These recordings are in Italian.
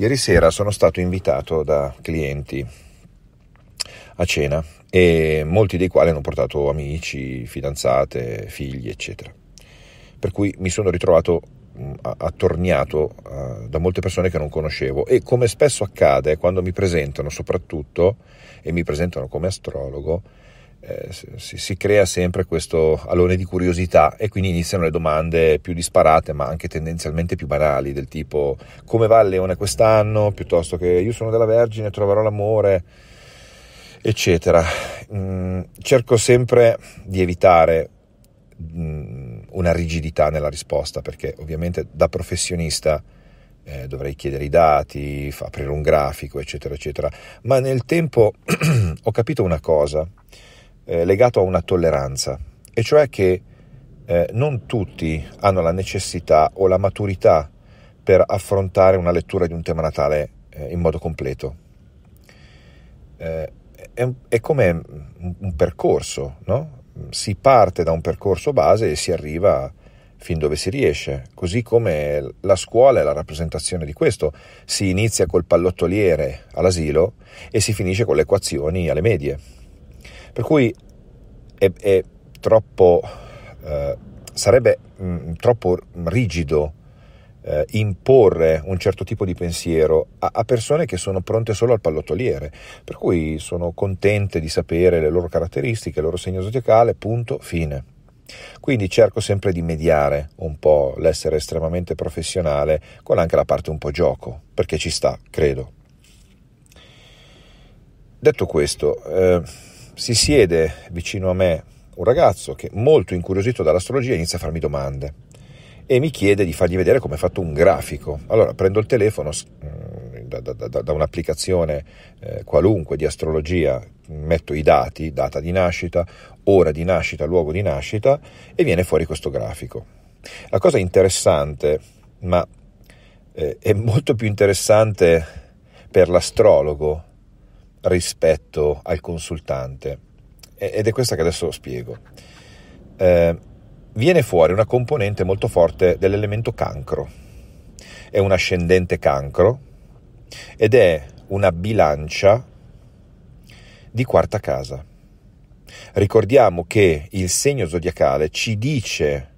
Ieri sera sono stato invitato da clienti a cena e molti dei quali hanno portato amici, fidanzate, figli, eccetera. Per cui mi sono ritrovato mm, attorniato eh, da molte persone che non conoscevo e come spesso accade quando mi presentano soprattutto e mi presentano come astrologo eh, si, si, crea sempre questo alone di curiosità e quindi iniziano le domande più disparate ma anche tendenzialmente più banali del tipo come va il leone quest'anno piuttosto che io sono della Vergine troverò l'amore eccetera mm, cerco sempre di evitare mm, una rigidità nella risposta perché ovviamente da professionista eh, dovrei chiedere i dati, aprire un grafico, eccetera, eccetera. Ma nel tempo ho capito una cosa, eh, legato a una tolleranza, e cioè che eh, non tutti hanno la necessità o la maturità per affrontare una lettura di un tema natale eh, in modo completo. Eh, è, è, come un, un percorso, no? si parte da un percorso base e si arriva fin dove si riesce, così come la scuola è la rappresentazione di questo, si inizia col pallottoliere all'asilo e si finisce con le equazioni alle medie. Per cui è, è troppo, eh, sarebbe mh, mm, troppo rigido eh, imporre un certo tipo di pensiero a, a, persone che sono pronte solo al pallottoliere, per cui sono contente di sapere le loro caratteristiche, il loro segno zodiacale, punto, fine. Quindi cerco sempre di mediare un po' l'essere estremamente professionale con anche la parte un po' gioco, perché ci sta, credo. Detto questo, eh, si siede vicino a me un ragazzo che molto incuriosito dall'astrologia inizia a farmi domande e mi chiede di fargli vedere come è fatto un grafico. Allora prendo il telefono mm, da, da, da, da un'applicazione eh, qualunque di astrologia, metto i dati, data di nascita, ora di nascita, luogo di nascita e viene fuori questo grafico. La cosa interessante, ma eh, è molto più interessante per l'astrologo rispetto al consultante. Ed è questa che adesso spiego. Eh, viene fuori una componente molto forte dell'elemento cancro. È un ascendente cancro ed è una bilancia di quarta casa. Ricordiamo che il segno zodiacale ci dice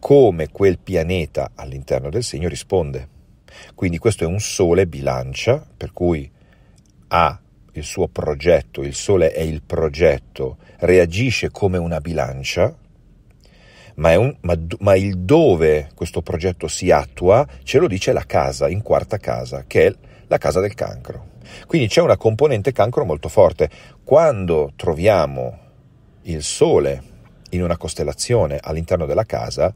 come quel pianeta all'interno del segno risponde. Quindi questo è un sole bilancia, per cui ha il suo progetto, il Sole è il progetto, reagisce come una bilancia, ma, un, ma, ma, il dove questo progetto si attua ce lo dice la casa, in quarta casa, che è la casa del cancro. Quindi c'è una componente cancro molto forte. Quando troviamo il Sole in una costellazione all'interno della casa,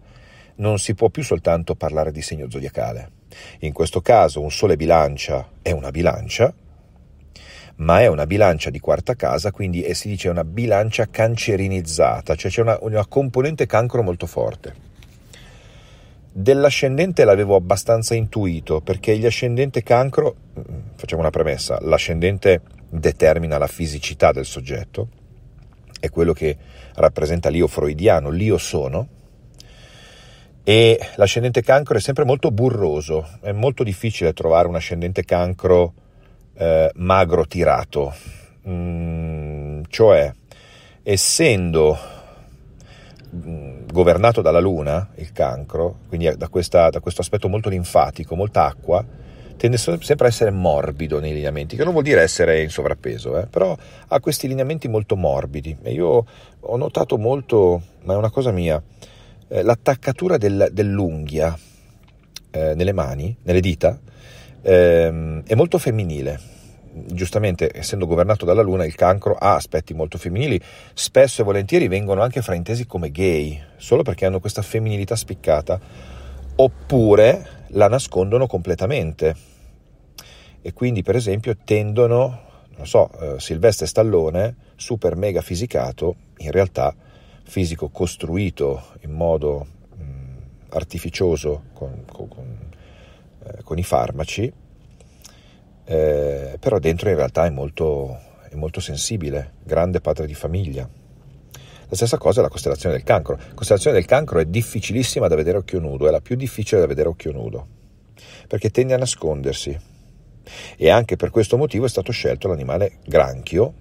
non si può più soltanto parlare di segno zodiacale. In questo caso un Sole bilancia è una bilancia, ma è una bilancia di quarta casa, quindi è, si dice una bilancia cancerinizzata, cioè c'è una, una componente cancro molto forte. Dell'ascendente l'avevo abbastanza intuito, perché gli ascendente cancro, mm, facciamo una premessa, l'ascendente determina la fisicità del soggetto, è quello che rappresenta l'io freudiano, l'io sono, e l'ascendente cancro è sempre molto burroso, è molto difficile trovare un ascendente cancro eh, magro tirato, mm, cioè essendo mm, governato dalla luna, il cancro, quindi da, questa, da, questo aspetto molto linfatico, molta acqua, tende sempre a essere morbido nei lineamenti, che non vuol dire essere in sovrappeso, eh, però ha questi lineamenti molto morbidi e io ho notato molto, ma è una cosa mia, eh, l'attaccatura del, dell'unghia eh, nelle mani, nelle dita, ehm, è molto femminile. Giustamente, essendo governato dalla Luna, il cancro ha aspetti molto femminili, spesso e volentieri vengono anche fraintesi come gay, solo perché hanno questa femminilità spiccata, oppure la nascondono completamente. E quindi, per esempio, tendono non so, eh, Silvestre Stallone, super mega fisicato, in realtà fisico costruito in modo mh, mm, artificioso, con, con, con, eh, con i farmaci, eh, però dentro in realtà è molto, è molto sensibile, grande padre di famiglia. La stessa cosa è la costellazione del cancro. La costellazione del cancro è difficilissima da vedere a occhio nudo, è la più difficile da vedere a occhio nudo, perché tende a nascondersi. E anche per questo motivo è stato scelto l'animale granchio,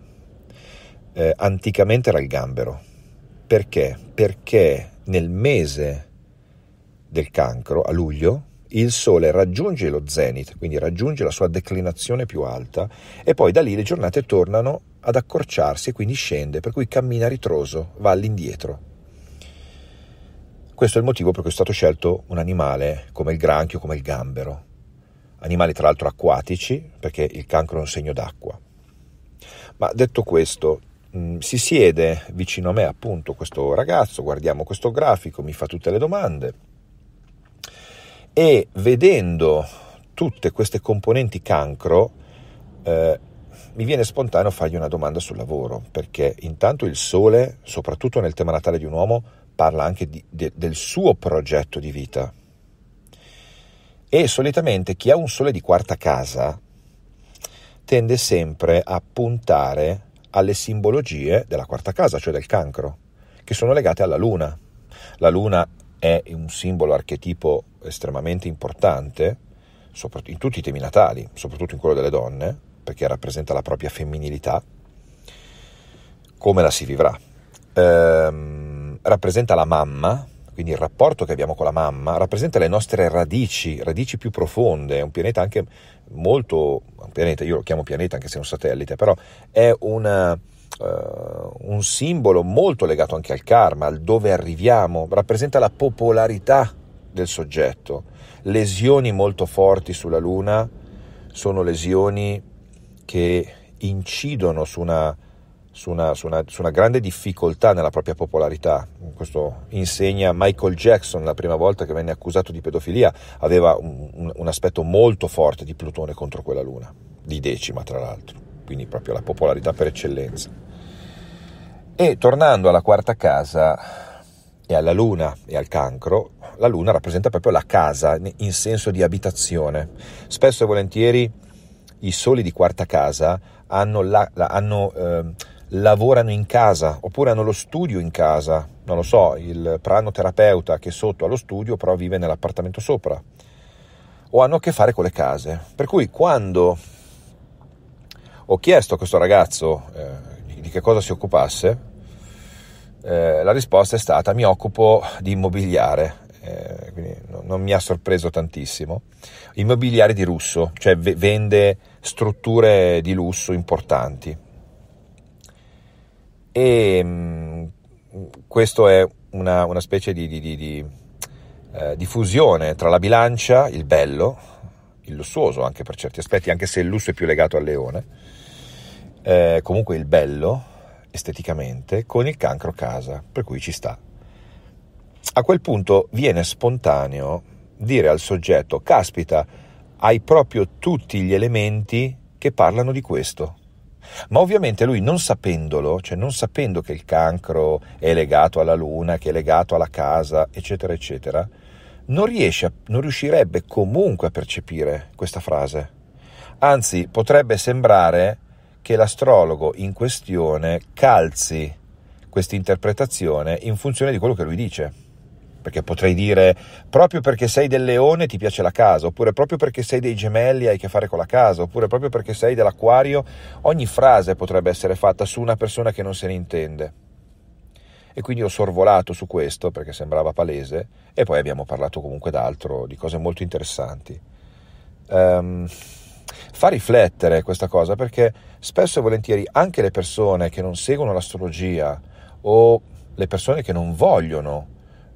eh, anticamente era il gambero. Perché? Perché nel mese del cancro, a luglio, il Sole raggiunge lo zenith, quindi raggiunge la sua declinazione più alta, e poi da lì le giornate tornano ad accorciarsi e quindi scende, per cui cammina ritroso, va all'indietro. Questo è il motivo per cui è stato scelto un animale come il granchio, come il gambero, animali tra l'altro acquatici, perché il cancro è un segno d'acqua. Ma detto questo, mm, si siede vicino a me appunto questo ragazzo, guardiamo questo grafico, mi fa tutte le domande e vedendo tutte queste componenti cancro eh, mi viene spontaneo fargli una domanda sul lavoro, perché intanto il sole, soprattutto nel tema natale di un uomo, parla anche di, de, del suo progetto di vita. E solitamente chi ha un sole di quarta casa tende sempre a puntare alle simbologie della quarta casa, cioè del cancro, che sono legate alla luna. La luna è un simbolo archetipo estremamente importante in tutti i temi natali, soprattutto in quello delle donne, perché rappresenta la propria femminilità, come la si vivrà. Ehm, rappresenta la mamma, quindi il rapporto che abbiamo con la mamma, rappresenta le nostre radici, radici più profonde, è un pianeta anche molto, un pianeta, io lo chiamo pianeta anche se è un satellite, però è una eh, un simbolo molto legato anche al karma, al dove arriviamo, rappresenta la popolarità del soggetto. Lesioni molto forti sulla Luna sono lesioni che incidono su una, su una, su una, su una grande difficoltà nella propria popolarità. Questo insegna Michael Jackson la prima volta che venne accusato di pedofilia, aveva un, un aspetto molto forte di Plutone contro quella Luna, di decima tra l'altro quindi proprio la popolarità per eccellenza. E tornando alla quarta casa e alla luna e al cancro, la luna rappresenta proprio la casa in senso di abitazione. Spesso e volentieri i soli di quarta casa hanno la, la, hanno, eh, lavorano in casa oppure hanno lo studio in casa. Non lo so, il pranoterapeuta che è sotto allo studio però vive nell'appartamento sopra. O hanno a che fare con le case. Per cui quando ho chiesto a questo ragazzo eh, di che cosa si occupasse, eh, la risposta è stata mi occupo di immobiliare, eh, quindi no, non mi ha sorpreso tantissimo. Immobiliare di lusso, cioè v- vende strutture di lusso importanti. E mh, mm, questo è una, una specie di, di, di, di eh, fusione tra la bilancia, il bello, il lussuoso anche per certi aspetti, anche se il lusso è più legato al leone, eh, comunque il bello esteticamente con il cancro casa, per cui ci sta. A quel punto viene spontaneo dire al soggetto, caspita, hai proprio tutti gli elementi che parlano di questo. Ma ovviamente lui non sapendolo, cioè non sapendo che il cancro è legato alla luna, che è legato alla casa, eccetera, eccetera, non, riesce, non riuscirebbe comunque a percepire questa frase. Anzi, potrebbe sembrare che l'astrologo in questione calzi questa interpretazione in funzione di quello che lui dice. Perché potrei dire proprio perché sei del leone ti piace la casa, oppure proprio perché sei dei gemelli hai a che fare con la casa, oppure proprio perché sei dell'acquario. Ogni frase potrebbe essere fatta su una persona che non se ne intende e quindi ho sorvolato su questo perché sembrava palese e poi abbiamo parlato comunque d'altro, di cose molto interessanti. Um, fa riflettere questa cosa perché spesso e volentieri anche le persone che non seguono l'astrologia o le persone che non vogliono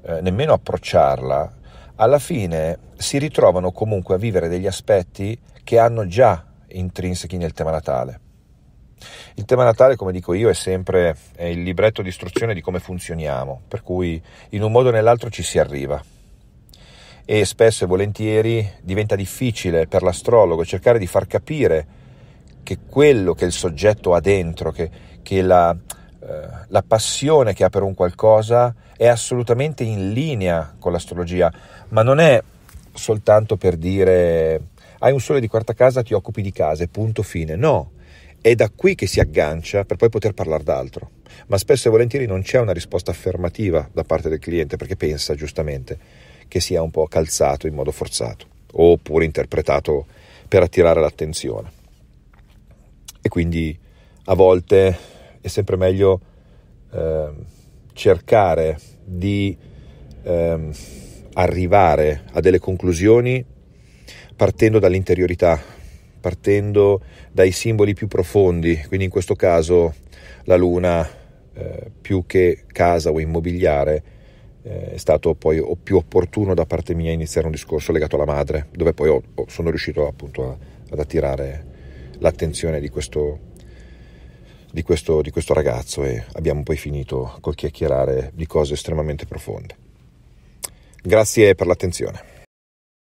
eh, nemmeno approcciarla, alla fine si ritrovano comunque a vivere degli aspetti che hanno già intrinsechi nel tema natale. Il tema natale, come dico io, è sempre è il libretto di istruzione di come funzioniamo, per cui in un modo o nell'altro ci si arriva. E spesso e volentieri diventa difficile per l'astrologo cercare di far capire che quello che il soggetto ha dentro, che, che la, eh, la passione che ha per un qualcosa è assolutamente in linea con l'astrologia, ma non è soltanto per dire hai un sole di quarta casa, ti occupi di case, punto fine. No, è da qui che si aggancia per poi poter parlare d'altro. Ma spesso e volentieri non c'è una risposta affermativa da parte del cliente perché pensa giustamente che sia un po' calzato in modo forzato oppure interpretato per attirare l'attenzione. E quindi a volte è sempre meglio eh, cercare di eh, arrivare a delle conclusioni partendo dall'interiorità partendo dai simboli più profondi, quindi in questo caso la luna eh, più che casa o immobiliare eh, è stato poi più opportuno da parte mia iniziare un discorso legato alla madre, dove poi ho, ho, sono riuscito appunto a, ad attirare l'attenzione di questo, di questo, di questo ragazzo e abbiamo poi finito col chiacchierare di cose estremamente profonde. Grazie per l'attenzione.